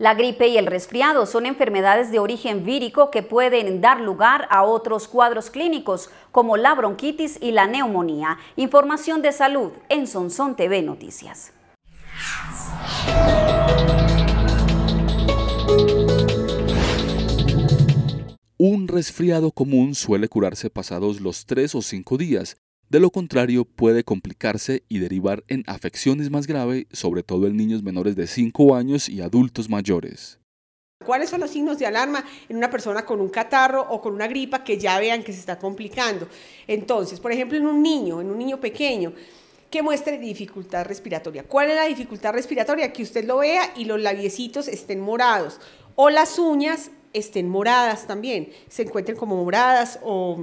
La gripe y el resfriado son enfermedades de origen vírico que pueden dar lugar a otros cuadros clínicos como la bronquitis y la neumonía. Información de salud en Sonson TV Noticias. Un resfriado común suele curarse pasados los tres o cinco días de lo contrario, puede complicarse y derivar en afecciones más graves, sobre todo en niños menores de 5 años y adultos mayores. ¿Cuáles son los signos de alarma en una persona con un catarro o con una gripa que ya vean que se está complicando? Entonces, por ejemplo, en un niño, en un niño pequeño, que muestre dificultad respiratoria. ¿Cuál es la dificultad respiratoria? Que usted lo vea y los labiecitos estén morados o las uñas estén moradas también, se encuentren como moradas o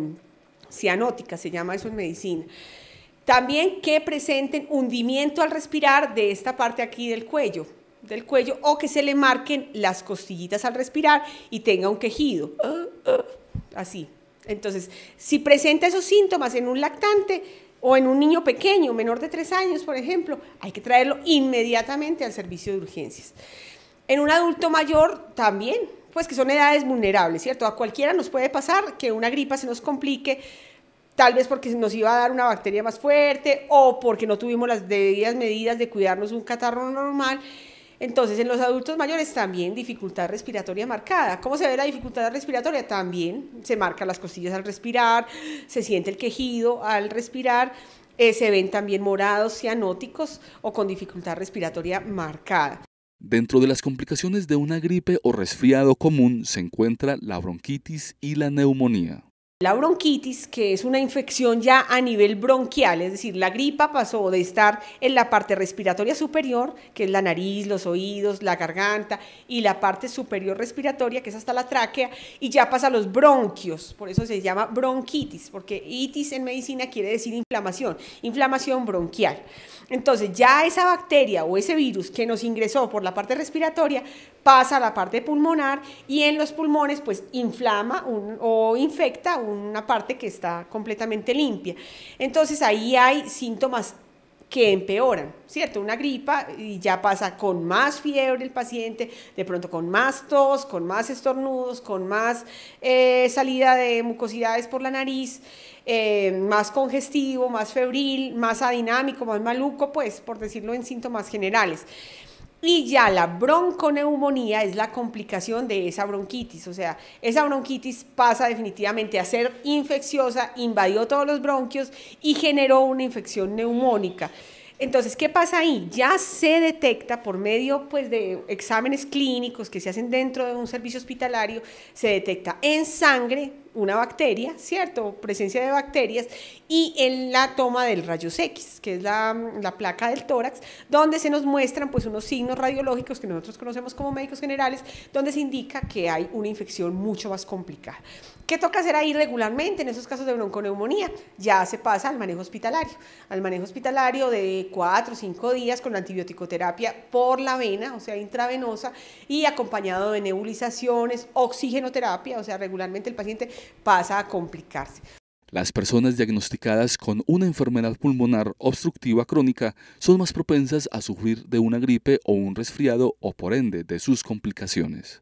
cianótica, se llama eso en medicina. También que presenten hundimiento al respirar de esta parte aquí del cuello, del cuello, o que se le marquen las costillitas al respirar y tenga un quejido, así. Entonces, si presenta esos síntomas en un lactante o en un niño pequeño, menor de tres años, por ejemplo, hay que traerlo inmediatamente al servicio de urgencias. En un adulto mayor también pues que son edades vulnerables, ¿cierto? A cualquiera nos puede pasar que una gripa se nos complique, tal vez porque nos iba a dar una bacteria más fuerte o porque no tuvimos las debidas medidas de cuidarnos un catarro normal. Entonces, en los adultos mayores también dificultad respiratoria marcada. ¿Cómo se ve la dificultad respiratoria? También se marcan las costillas al respirar, se siente el quejido al respirar, eh, se ven también morados, cianóticos o con dificultad respiratoria marcada. Dentro de las complicaciones de una gripe o resfriado común se encuentra la bronquitis y la neumonía. La bronquitis, que es una infección ya a nivel bronquial, es decir, la gripa pasó de estar en la parte respiratoria superior, que es la nariz, los oídos, la garganta, y la parte superior respiratoria, que es hasta la tráquea, y ya pasa a los bronquios, por eso se llama bronquitis, porque itis en medicina quiere decir inflamación, inflamación bronquial. Entonces, ya esa bacteria o ese virus que nos ingresó por la parte respiratoria pasa a la parte pulmonar y en los pulmones pues inflama o infecta una parte que está completamente limpia. Entonces ahí hay síntomas que empeoran, ¿cierto? Una gripa y ya pasa con más fiebre el paciente, de pronto con más tos, con más estornudos, con más eh, salida de mucosidades por la nariz, eh, más congestivo, más febril, más adinámico, más maluco, pues por decirlo en síntomas generales. Y ya la bronconeumonía es la complicación de esa bronquitis, o sea, esa bronquitis pasa definitivamente a ser infecciosa, invadió todos los bronquios y generó una infección neumónica. Entonces, ¿qué pasa ahí? Ya se detecta por medio pues, de exámenes clínicos que se hacen dentro de un servicio hospitalario, se detecta en sangre una bacteria, ¿cierto? Presencia de bacterias, y en la toma del rayos X, que es la, placa del tórax, donde se nos muestran pues unos signos radiológicos que nosotros conocemos como médicos generales, donde se indica que hay una infección mucho más complicada. ¿Qué toca hacer ahí regularmente en esos casos de bronconeumonía? Ya se pasa al manejo hospitalario, al manejo hospitalario de cuatro o cinco días con la antibiótico-terapia por la vena, o sea, intravenosa, y acompañado de nebulizaciones, oxigenoterapia, o sea, regularmente el paciente pasa a complicarse. Las personas diagnosticadas con una enfermedad pulmonar obstructiva crónica son más propensas a sufrir de una gripe o un resfriado o por ende de sus complicaciones.